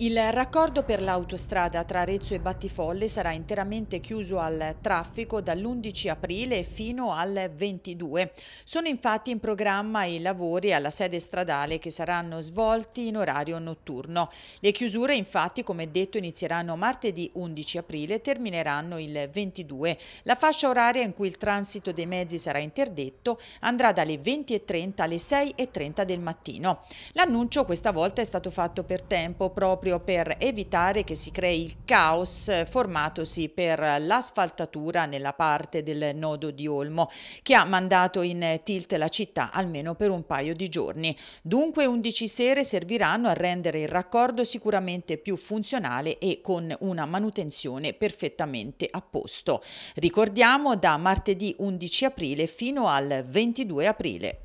Il raccordo per l'autostrada tra Arezzo e Battifolle sarà interamente chiuso al traffico dall'11 aprile fino al 22. Sono infatti in programma i lavori alla sede stradale che saranno svolti in orario notturno. Le chiusure infatti, come detto, inizieranno martedì 11 aprile e termineranno il 22. La fascia oraria in cui il transito dei mezzi sarà interdetto andrà dalle 20.30 alle 6.30 del mattino. L'annuncio questa volta è stato fatto per tempo proprio proprio per evitare che si crei il caos formatosi per l'asfaltatura nella parte del nodo di Olmo, che ha mandato in tilt la città almeno per un paio di giorni. Dunque 11 sere serviranno a rendere il raccordo sicuramente più funzionale e con una manutenzione perfettamente a posto. Ricordiamo da martedì 11 aprile fino al 22 aprile.